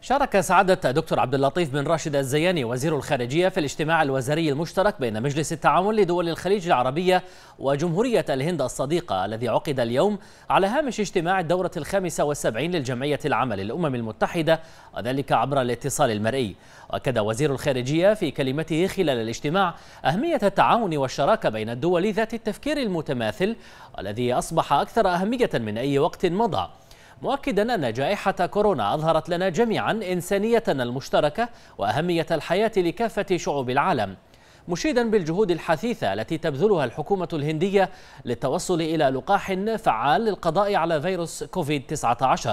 شارك سعادة دكتور عبد اللطيف بن راشد الزياني وزير الخارجية في الاجتماع الوزاري المشترك بين مجلس التعاون لدول الخليج العربية وجمهورية الهند الصديقة الذي عقد اليوم على هامش اجتماع الدورة الخامسة والسبعين للجمعية العامة للأمم المتحدة وذلك عبر الاتصال المرئي وأكد وزير الخارجية في كلمته خلال الاجتماع أهمية التعاون والشراكة بين الدول ذات التفكير المتماثل والذي أصبح أكثر أهمية من أي وقت مضى مؤكدا أن جائحة كورونا أظهرت لنا جميعا إنسانيتنا المشتركة وأهمية الحياة لكافة شعوب العالم مشيدا بالجهود الحثيثة التي تبذلها الحكومة الهندية للتوصل إلى لقاح فعال للقضاء على فيروس كوفيد-19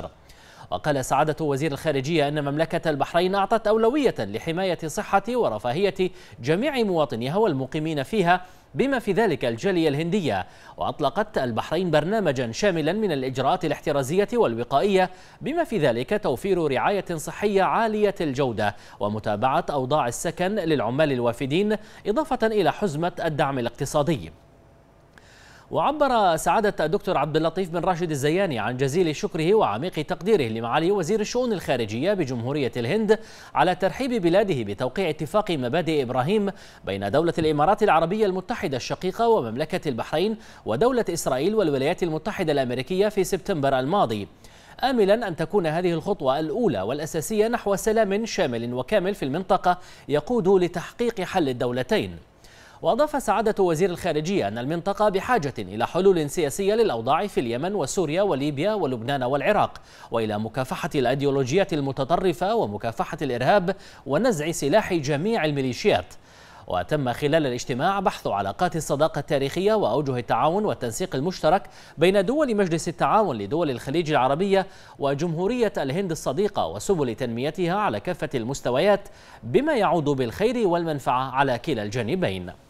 وقال سعادة وزير الخارجية أن مملكة البحرين أعطت أولوية لحماية صحة ورفاهية جميع مواطنيها والمقيمين فيها بما في ذلك الجالية الهندية وأطلقت البحرين برنامجا شاملا من الإجراءات الاحترازية والوقائية بما في ذلك توفير رعاية صحية عالية الجودة ومتابعة أوضاع السكن للعمال الوافدين إضافة إلى حزمة الدعم الاقتصادي وعبر سعادة الدكتور عبد اللطيف بن راشد الزياني عن جزيل شكره وعميق تقديره لمعالي وزير الشؤون الخارجية بجمهورية الهند على ترحيب بلاده بتوقيع اتفاق مبادئ إبراهيم بين دولة الإمارات العربية المتحدة الشقيقة ومملكة البحرين ودولة إسرائيل والولايات المتحدة الأمريكية في سبتمبر الماضي آملا أن تكون هذه الخطوة الأولى والأساسية نحو سلام شامل وكامل في المنطقة يقود لتحقيق حل الدولتين وأضاف سعادة وزير الخارجية أن المنطقة بحاجة إلى حلول سياسية للأوضاع في اليمن وسوريا وليبيا ولبنان والعراق وإلى مكافحة الأيديولوجيات المتطرفة ومكافحة الإرهاب ونزع سلاح جميع الميليشيات وتم خلال الاجتماع بحث علاقات الصداقة التاريخية وأوجه التعاون والتنسيق المشترك بين دول مجلس التعاون لدول الخليج العربية وجمهورية الهند الصديقة وسبل تنميتها على كافة المستويات بما يعود بالخير والمنفعة على كلا الجانبين